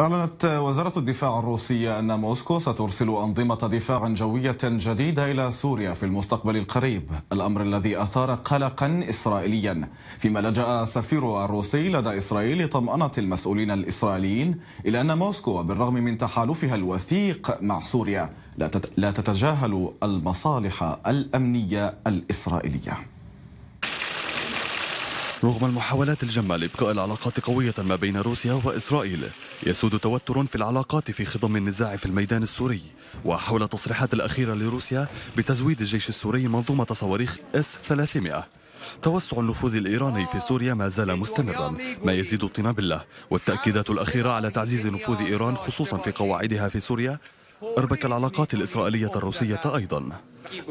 أعلنت وزارة الدفاع الروسية أن موسكو سترسل أنظمة دفاع جوية جديدة إلى سوريا في المستقبل القريب الأمر الذي أثار قلقا إسرائيليا فيما لجأ السفير الروسي لدى إسرائيل لطمأنة المسؤولين الإسرائيليين إلى أن موسكو وبالرغم من تحالفها الوثيق مع سوريا لا تتجاهل المصالح الأمنية الإسرائيلية رغم المحاولات الجمة لإبقاء العلاقات قوية ما بين روسيا وإسرائيل يسود توتر في العلاقات في خضم النزاع في الميدان السوري وحول التصريحات الأخيرة لروسيا بتزويد الجيش السوري منظومة صواريخ اس 300 توسع النفوذ الإيراني في سوريا ما زال مستمرا ما يزيد طينا الله والتأكيدات الأخيرة على تعزيز نفوذ إيران خصوصا في قواعدها في سوريا أربك العلاقات الإسرائيلية الروسية أيضا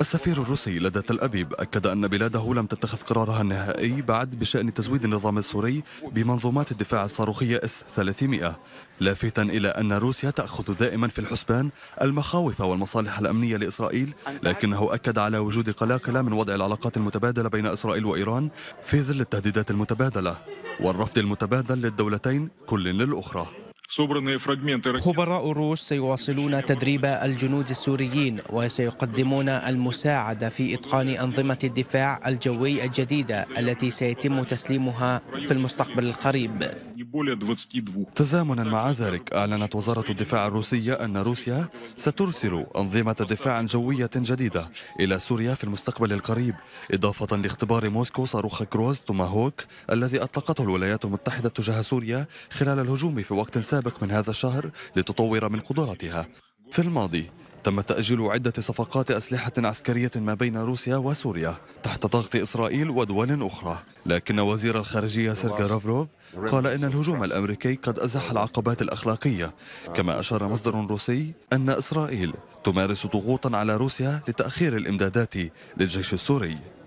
السفير الروسي لدى تل أبيب أكد أن بلاده لم تتخذ قرارها النهائي بعد بشأن تزويد النظام السوري بمنظومات الدفاع الصاروخية اس 300 لافتا إلى أن روسيا تأخذ دائما في الحسبان المخاوف والمصالح الأمنية لإسرائيل لكنه أكد على وجود قلاقل من وضع العلاقات المتبادلة بين إسرائيل وإيران في ظل التهديدات المتبادلة والرفض المتبادل للدولتين كل للأخرى خبراء الروس سيواصلون تدريب الجنود السوريين وسيقدمون المساعدة في إتقان أنظمة الدفاع الجوي الجديدة التي سيتم تسليمها في المستقبل القريب تزامنا مع ذلك أعلنت وزارة الدفاع الروسية أن روسيا سترسل أنظمة دفاع جوية جديدة إلى سوريا في المستقبل القريب إضافة لاختبار موسكو صاروخ كروز توماهوك الذي أطلقته الولايات المتحدة تجاه سوريا خلال الهجوم في وقت سابق السابق من هذا الشهر لتطور من قدراتها في الماضي تم تأجيل عدة صفقات أسلحة عسكرية ما بين روسيا وسوريا تحت ضغط إسرائيل ودول أخرى لكن وزير الخارجية سيرجي رافروف قال إن الهجوم الأمريكي قد أزح العقبات الأخلاقية كما أشار مصدر روسي أن إسرائيل تمارس ضغوطا على روسيا لتأخير الإمدادات للجيش السوري